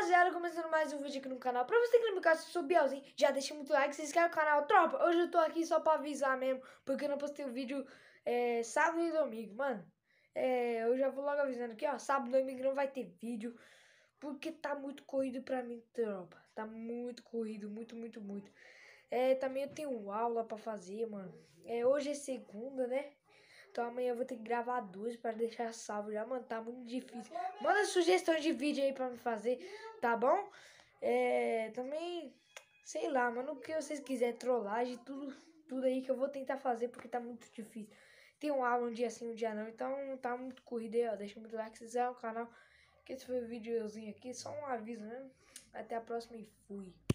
rapaziada, começando mais um vídeo aqui no canal Pra você que não me conhece, eu sou Bielzinho Já deixa muito like, se inscreve no canal Tropa, hoje eu tô aqui só pra avisar mesmo Porque eu não postei o vídeo é, sábado e domingo, mano é, Eu já vou logo avisando aqui, ó Sábado e domingo não vai ter vídeo Porque tá muito corrido pra mim, tropa Tá muito corrido, muito, muito, muito é, Também eu tenho aula pra fazer, mano é, Hoje é segunda, né então amanhã eu vou ter que gravar duas para deixar salvo. Já, mano, tá muito difícil. Manda sugestão de vídeo aí para me fazer, tá bom? É, também, sei lá, mano, o que vocês quiserem, trollagem, tudo, tudo aí que eu vou tentar fazer porque tá muito difícil. Tem um aula um dia sim, um dia não, então tá muito corrido aí, ó. Deixa muito like se inscreve no canal. Que esse foi o videozinho aqui, só um aviso, né? Até a próxima e fui.